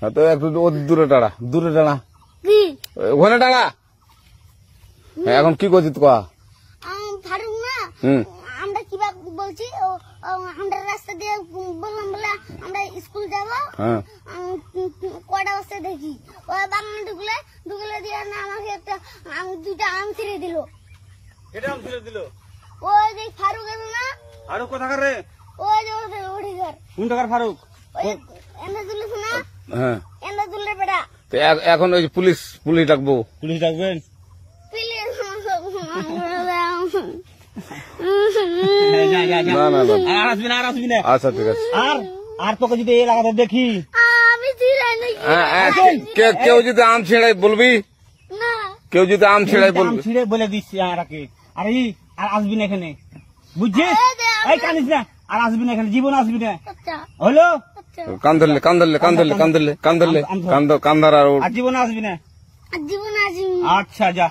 হ্যাঁ, দূরে টাড়া দূরে টাড়া ওখানে হ্যাঁ, এখন কি করছিস কয়া ফারুক না আমরা কি বলছি আমরা রাস্তা দিয়ে বললাম বলে আমরা স্কুল যাব হ্যাঁ। কটা বাজতে দেখি ওরা বাংলা ঢুকলে ঢুকলে দিয়ে না আমাকে একটা আম ছিঁড়ে দিল কেটে আম ও যে ফারুক এলো না ফারুক রে ও যে ওঠে ঘর কোন টাকার ফারুক হ্যাঁ। এখন ওই পুলিশ পুলিশ ডাকবো পুলিশ ডাকবেন দেখি হ্যাঁ, হ্যাঁ, কেউ যদি আম ছিঁড়াই বলবি কেউ যদি আম ছিঁড়াই বলবি ছিঁড়ে বলে দিচ্ছি আর আর আসবি না এখানে বুঝছিস এই না আর আসবি না এখানে জীবন আসবি না আচ্ছা। হলো কান্দলে কান্দলে কান্দলে কান্দলে কান্দলে কান্দ কান্দার আর জীবন আসবি না জীবন আসবি আচ্ছা যা